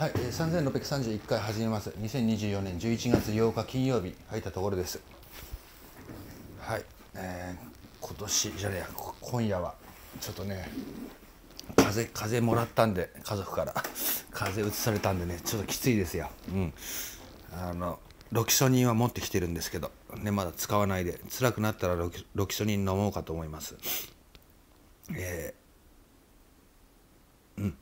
はい、え六百三十一回始めます二千二十四年十一月八日金曜日入ったところですはいえー、今年じゃねえ今夜はちょっとね風風もらったんで家族から風邪うつされたんでねちょっときついですようんあのロキソニンは持ってきてるんですけどねまだ使わないで辛くなったらロキロキソニン飲もうかと思いますえー、うん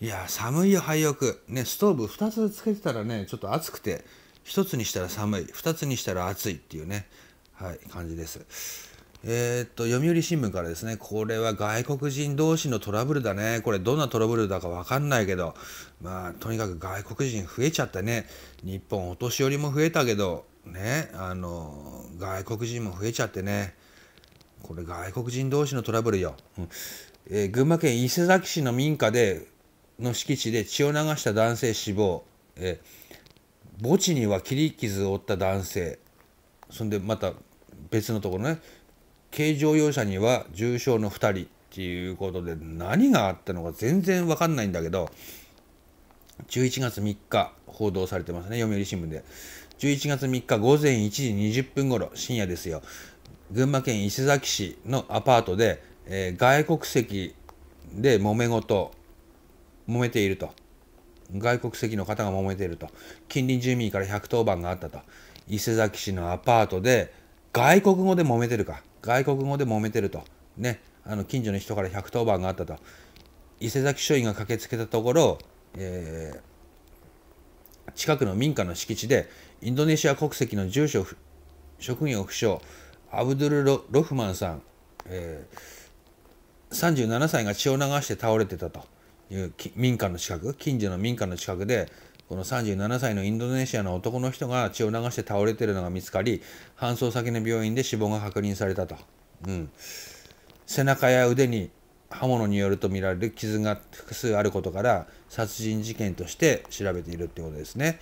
いや寒いよ廃屋ねストーブ2つつけてたらねちょっと暑くて1つにしたら寒い2つにしたら暑いっていうねはい感じですえー、っと読売新聞からですねこれは外国人同士のトラブルだねこれどんなトラブルだか分かんないけどまあとにかく外国人増えちゃったね日本お年寄りも増えたけどねあの外国人も増えちゃってねこれ外国人同士のトラブルよ、うんえー、群馬県伊勢崎市の民家での敷地で血を流した男性死亡、え墓地には切り傷を負った男性そんでまた別のところね軽乗用車には重傷の2人っていうことで何があったのか全然分かんないんだけど11月3日報道されてますね読売新聞で11月3日午前1時20分頃深夜ですよ群馬県伊勢崎市のアパートで、えー、外国籍で揉め事揉めていると。外国籍の方が揉めていると。近隣住民から110番があったと。伊勢崎市のアパートで、外国語で揉めてるか。外国語で揉めてると。ね。あの、近所の人から110番があったと。伊勢崎署員が駆けつけたところ、えー、近くの民家の敷地でインドネシア国籍の住所職業不詳アブドゥルロ・ロフマンさん、えー、37歳が血を流して倒れてたという民家の近く近所の民家の近くでこの37歳のインドネシアの男の人が血を流して倒れているのが見つかり搬送先の病院で死亡が確認されたと、うん、背中や腕に刃物によるとみられる傷が複数あることから殺人事件として調べているってことですね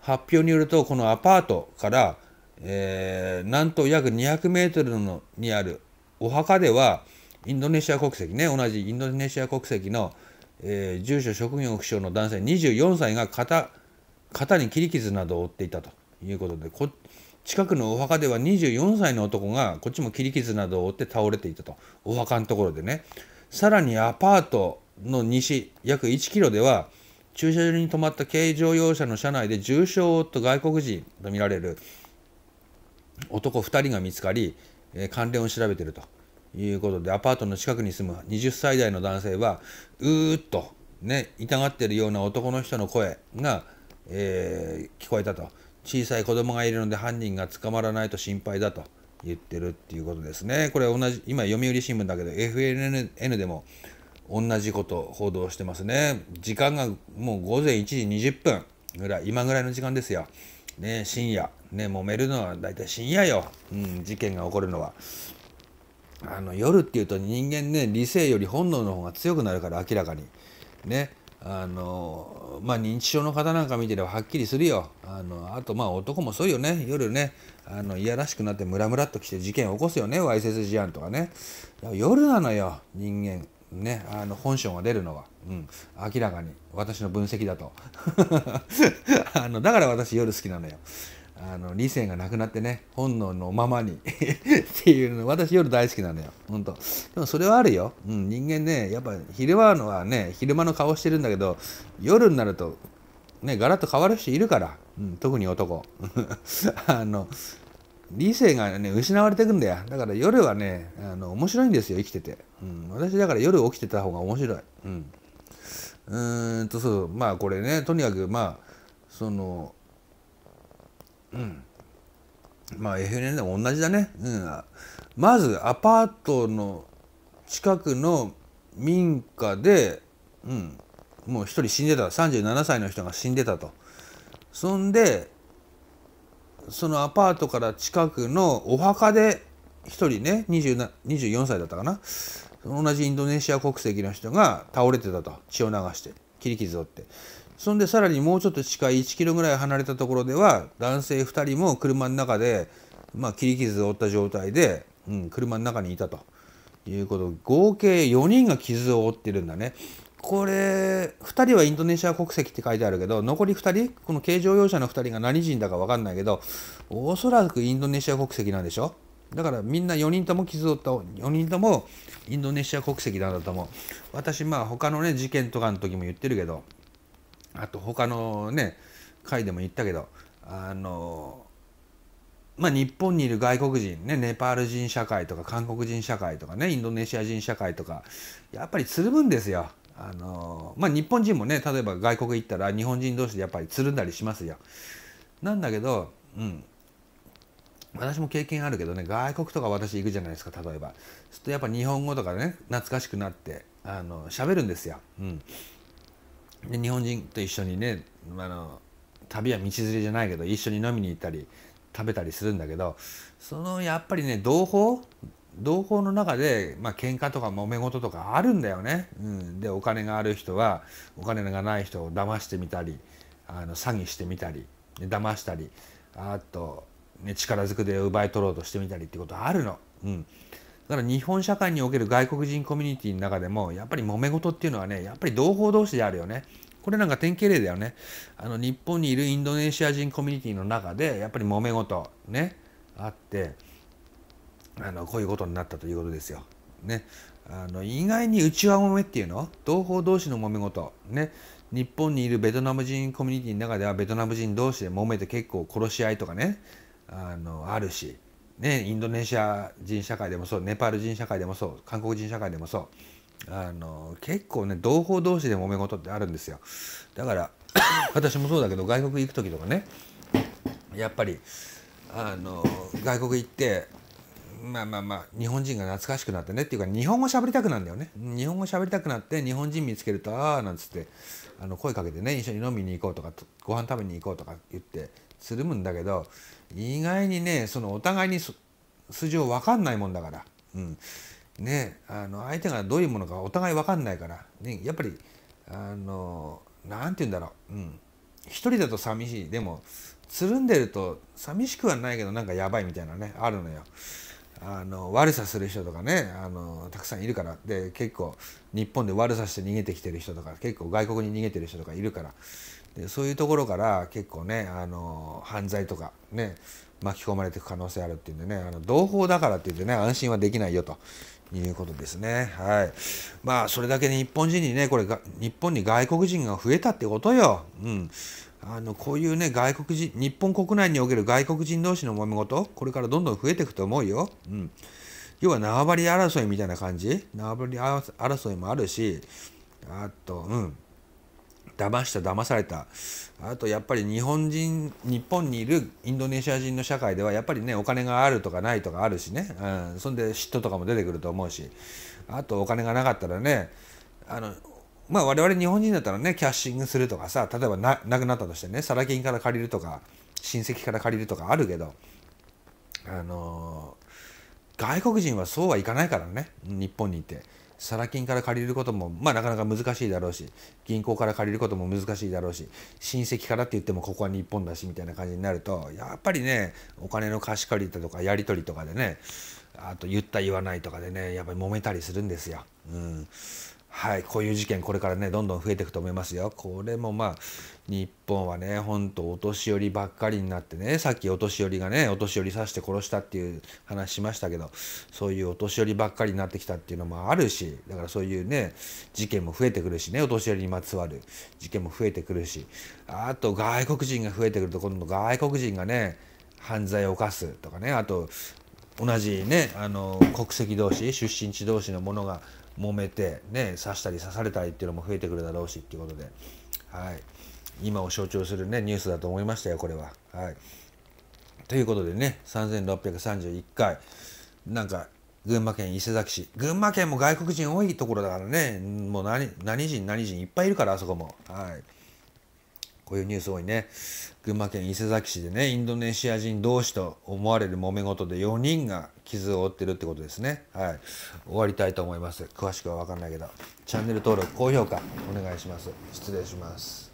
発表によるとこのアパートから、えー、なんと約200メートルのにあるお墓ではインドネシア国籍ね同じインドネシア国籍のえー、住所職業不詳の男性24歳が肩肩に切り傷などを負っていたということでこ近くのお墓では24歳の男がこっちも切り傷などを負って倒れていたとお墓のところでねさらにアパートの西約1キロでは駐車場に止まった軽乗用車の車内で重傷を負った外国人とみられる男2人が見つかり、えー、関連を調べていると。いうことで、アパートの近くに住む20歳代の男性は、うーっと、ね、痛がってるような男の人の声が、えー、聞こえたと。小さい子供がいるので犯人が捕まらないと心配だと言ってるっていうことですね。これ同じ、今読売新聞だけど FNN でも同じこと報道してますね。時間がもう午前1時20分ぐらい、今ぐらいの時間ですよ。ね、深夜。ね、揉めるのは大体深夜よ。うん、事件が起こるのは。あの夜っていうと人間ね理性より本能の方が強くなるから明らかにねあのまあ認知症の方なんか見てればはっきりするよあのあとまあ男もそうよね夜ねあのいやらしくなってムラムラっときて事件を起こすよねわいせつ事案とかね夜なのよ人間ねあの本性が出るのは、うん、明らかに私の分析だと あのだから私夜好きなのよあの理性がなくなってね本能のままに っていうの私夜大好きなのよほんとでもそれはあるよ、うん、人間ねやっぱ昼間のはね昼間の顔してるんだけど夜になるとねガラッと変わる人いるから、うん、特に男 あの理性がね失われていくんだよだから夜はねあの面白いんですよ生きてて、うん、私だから夜起きてた方が面白いうんうんとそうまあこれねとにかくまあそのうん。まあ FNN でも同じだね。うん。まずアパートの近くの民家で、うん、もう1人死んでた37歳の人が死んでたと。そんでそのアパートから近くのお墓で1人ね24歳だったかな同じインドネシア国籍の人が倒れてたと血を流して切り傷を負ってそんでさらにもうちょっと近い1キロぐらい離れたところでは男性2人も車の中で、まあ、切り傷を負った状態で、うん、車の中にいたということ合計4人が傷を負ってるんだね。これ2人はインドネシア国籍って書いてあるけど残り2人この軽乗用車の2人が何人だか分かんないけどおそらくインドネシア国籍なんでしょだからみんな4人とも傷を負った4人ともインドネシア国籍なんだと思う私まあ他のね事件とかの時も言ってるけどあと他のね回でも言ったけどあのまあ、日本にいる外国人ねネパール人社会とか韓国人社会とかねインドネシア人社会とかやっぱりつるむんですよ。あのまあ、日本人もね例えば外国行ったら日本人同士でやっぱりつるんだりしますよ。なんだけど、うん、私も経験あるけどね外国とか私行くじゃないですか例えば。ちょっとやっぱ日本語とかね懐かしくなってあの喋るんですよ。うんで日本人と一緒にねあの旅は道連れじゃないけど一緒に飲みに行ったり食べたりするんだけどそのやっぱりね同胞同胞の中で、まあ喧嘩とか揉め事とかあるんだよね。うん、でお金がある人はお金がない人を騙してみたりあの詐欺してみたり騙したりあと、ね、力ずくで奪い取ろうとしてみたりってことあるの。うん、だから日本社会における外国人コミュニティの中でもやっぱり揉め事っていうのはねやっぱり同胞同士であるよね。これなんか典型例だよね。あの日本にいるインドネシア人コミュニティの中でやっぱり揉め事ねあってあのこういうことになったということですよ。ね、あの意外に内輪揉めっていうの同胞同士の揉め事ね日本にいるベトナム人コミュニティの中ではベトナム人同士で揉めて結構殺し合いとかねあのあるしね、インドネシア人社会でもそうネパール人社会でもそう韓国人社会でもそうあの結構ね同胞同士で揉め事ってあるんですよだから 私もそうだけど外国行く時とかねやっぱりあの外国行ってまあまあまあ日本人が懐かしくなってねっていうか日本語喋りたくなんだよね日本語喋りたくなって日本人見つけると「ああ」なんつってあの声かけてね一緒に飲みに行こうとかご飯食べに行こうとか言ってつるむんだけど意外にねそのお互いに筋を分かんないもんだから、うんね、あの相手がどういうものかお互い分かんないから、ね、やっぱりあのなて言うんだろう、うん、一人だと寂しいでもつるんでると寂しくはないけどなんかやばいみたいなねあるのよ。あの悪さする人とかねあのたくさんいるからで結構日本で悪さして逃げてきてる人とか結構外国に逃げてる人とかいるからでそういうところから結構ねあの犯罪とかね巻き込まれていく可能性あるっていうんでねあの同胞だからって言ってね安心はできないよということですねはいまあそれだけ日本人にねこれが日本に外国人が増えたってことようんあのこういうね外国人日本国内における外国人同士の揉め事これからどんどん増えていくと思うようん要は縄張り争いみたいな感じ縄張り争いもあるしあとうん騙した騙されたあとやっぱり日本人日本にいるインドネシア人の社会ではやっぱりねお金があるとかないとかあるしね、うん、そんで嫉妬とかも出てくると思うしあとお金がなかったらねあのまあ我々日本人だったらねキャッシングするとかさ例えばななくなったとしてねサラ金から借りるとか親戚から借りるとかあるけどあのー、外国人はそうはいかないからね日本にいて。サラ金から借りることも、まあ、なかなか難しいだろうし銀行から借りることも難しいだろうし親戚からって言ってもここは日本だしみたいな感じになるとやっぱりねお金の貸し借りだとかやり取りとかでねあと言った言わないとかでねやっぱり揉めたりするんですよ。うん、はい、こういう事件これからねどんどん増えていくと思いますよ。これもまあ日本はねほんとお年寄りばっかりになってねさっきお年寄りがねお年寄り刺して殺したっていう話しましたけどそういうお年寄りばっかりになってきたっていうのもあるしだからそういうね事件も増えてくるしねお年寄りにまつわる事件も増えてくるしあと外国人が増えてくると今度外国人がね犯罪を犯すとかねあと同じねあの国籍同士出身地同士のものが揉めて、ね、刺したり刺されたりっていうのも増えてくるだろうしっていうことで、はい、今を象徴する、ね、ニュースだと思いましたよこれは。はい、ということでね3631回なんか群馬県伊勢崎市群馬県も外国人多いところだからねもう何何人何人いっぱいいるからあそこも。はいこういうニュース多いね。群馬県伊勢崎市でね、インドネシア人同士と思われる揉め事で4人が傷を負ってるってことですね。はい。終わりたいと思います。詳しくはわかんないけど。チャンネル登録、高評価、お願いします。失礼します。